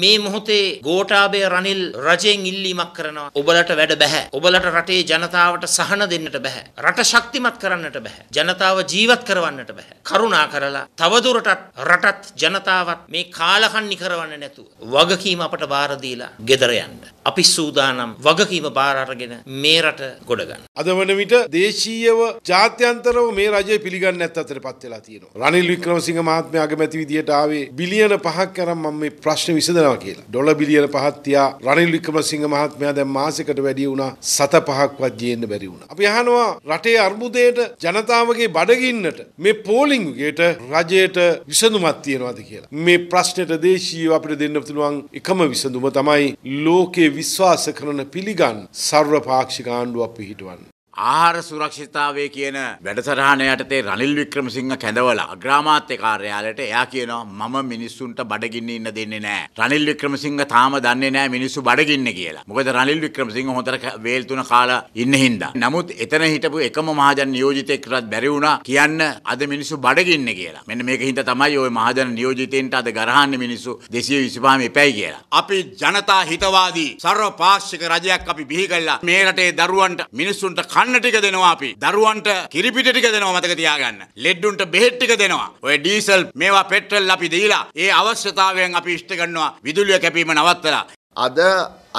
මේ මොහොතේ ගෝඨාභය රනිල් රජයෙන් ඉල්ලීමක් කරනවා ඔබලට වැඩ බෑ ඔබලට රටේ ජනතාවට සහන දෙන්නට බෑ රට ශක්තිමත් කරන්නට බෑ ජනතාව ජීවත් කරවන්නට බෑ කරුණා කරලා තවදුරටත් රටත් ජනතාවත් මේ කාලකන්ණි කරවන්න නැතුව වගකීම අපට බාර දීලා gedara යන්න අපි සූදානම් වගකීම බාර අරගෙන මේ රට ගොඩ ගන්න අද වන විට දේශීයව ජාත්‍යන්තරව මේ රජය පිළිගන්නේ නැත් අතරපත් වෙලා තියෙනවා රනිල් වික්‍රමසිංහ මහත්මයා අගමැති විදියට ආවේ බිලියන 5ක් කරන් මම මේ ප්‍රශ්න විසඳ විඳනවා කියලා. ඩොල බිලියන පහක් තියා රනිල් වික්‍රමසිංහ මහත්මයා දැන් මාසෙකට වැඩි වුණා සත පහක්වත් ජීෙන්න බැරි වුණා. අපි අහනවා රටේ අර්බුදයට ජනතාවගේ බඩගින්නට මේ පෝලිංගුගේට රජයට විසඳුමක් තියෙනවද කියලා. මේ ප්‍රශ්නෙට දේශීය අපිට දෙන්න පුළුවන් එකම විසඳුම තමයි ලෝකේ විශ්වාස කරන පිළිගන් සර්ව පාක්ෂික ආණ්ඩුවක් පිහිටවන්න. ආහාර සුරක්ෂිතාවය කියන වැඩසටහන යටතේ රනිල් වික්‍රමසිංහ කැඳවලා අග්‍රාමාත්‍ය කාර්යාලයට එයා කියනවා මම මිනිස්සුන්ට බඩගින්න ඉන්න දෙන්නේ නෑ. රනිල් වික්‍රමසිංහ තාම දන්නේ නෑ මිනිස්සු බඩගින්න කියලා. මොකද රනිල් වික්‍රමසිංහ හොඳට වේල් තුන කාලා ඉන්න හින්දා. නමුත් එතන හිටපු එකම මහජන නියෝජිතයෙක්ටවත් බැරි වුණා කියන්න අද මිනිස්සු බඩගින්න කියලා. මෙන්න මේක හින්දා තමයි ওই මහජන නියෝජිතයින්ට අද ගරහන්නේ මිනිස්සු 225 එපැයි කියලා. අපි ජනතා හිතවාදී සර්ව පාක්ෂික රජයක් අපි බිහි කළා. මේ රටේ දරුවන්ට මිනිස්සුන්ට කන්න ටික දෙනවා අපි. දරුවන්ට කිරිපිට ටික දෙනවා මතක තියාගන්න. ලෙඩ්ඩුන්ට බෙහෙත් ටික දෙනවා. ඔය ඩීසල් මේවා පෙට්‍රල් අපි දීලා ඒ අවශ්‍යතාවයන් අපි ඉෂ්ට කරනවා විදුලිය කැපීම නවත්තලා. අද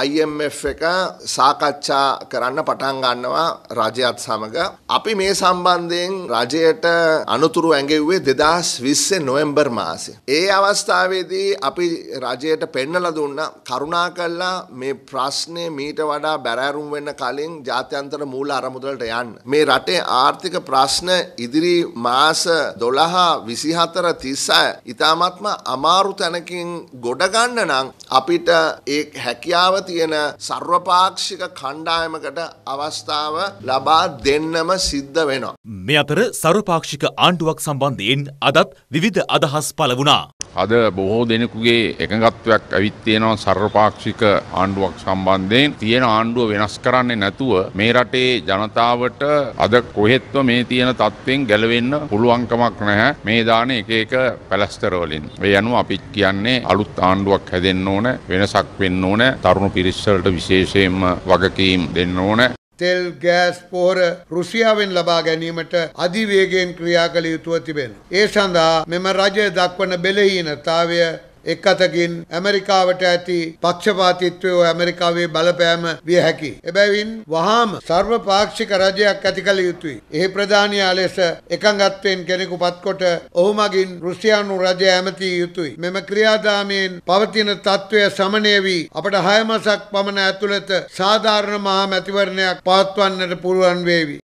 IMF එක සාකච්ඡා කරන්න පටන් ගන්නවා රජයත් සමඟ. අපි මේ සම්බන්ධයෙන් රජයට අනුතුරු ඇඟෙව්වේ දෙදස් විස්සේ නොවම්බර් මාසය. ඒ අවස්ථාවේදී අපි රජයට පෙන්නල දුන්න කරුණා කල්ලා මේ ප්‍රශ්නය මීට වඩා බැරෑරුම් වෙන්න කලින් ජාත්‍යන්තර මූල අරමුදලට යන්න. මේ රටේ ආර්ථික ප්‍රශ්න ඉදිරි මාස දොළහා විසිහතර තිස්සය ඉතාමත්ම අමාරු තැනකින් ගොඩගන්න නම් අපිට ඒ හැකියාව තියෙන සර්වපාක්ෂික කණ්ඩායමකට අවස්ථාව ලබා දෙන්නම සිද්ධ වෙනවා. මේ අතර සර්වපාක්ෂික ආණ්ඩුවක් සම්බන්ධයෙන් අදත් විවිධ අදහස් පළ වුණා. අද බොහෝ දෙනෙකුගේ එකඟත්වයක් ඇවිත් තියෙනවා සර්වපාක්ෂික ආණ්ඩුවක් සම්බන්ධයෙන් තියෙන ආණ්ඩුව වෙනස් කරන්නේ නැතුව මේ රටේ ජනතාවට අද කොහෙත්ව මේ තියෙන තත්ත්වෙන් ගැලවෙන්න පුළුවන්කමක් නැහැ මේ දාන එක එක පැලස්තර වලින්. ඒ අනුව අපි කියන්නේ අලුත් ආණ්ඩුවක් හැදෙන්න ඕන වෙනසක් වෙන්න ඕන තරුණ පිරිස්සලට විශේෂයෙන්ම වගකීම් දෙන්න ඕන. තෙල් ගෑස් පොහොර රුසියාවෙන් ලබා ගැනීමට අධිවේගයෙන් ක්‍රියා කළ යුතුව තිබෙන. ඒ සඳහා මෙම රජය දක්වන බෙලහීනතාවය එක් අතකින් ඇමරිකාවට ඇති පක්ෂපාතිත්වය ඇමරිකාවේ බලපෑම විය හැකි. එබැවින් වහාම සර්ව පාක්ෂික රජයක් ඇති කළ යුතුයි. එහි ප්‍රධානයා ලෙස එකඟත්වයෙන් කෙනෙකු පත්කොට ඔහු මගින් රුසියානු රජය ඇමතිය යුතුයි. මෙම ක්‍රියාදාමයෙන් පවතින තත්ත්වය සමනය වී අපට හයමසක් පමණ ඇතුළත සාධාරණ මහා මැතිවරණයක් පවත්වන්නට පුළුවන් වේවි.